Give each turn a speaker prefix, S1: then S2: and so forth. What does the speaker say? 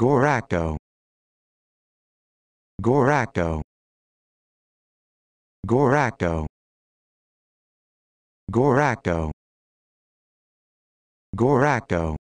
S1: Goraco Goraco Goraco Goraco Goraco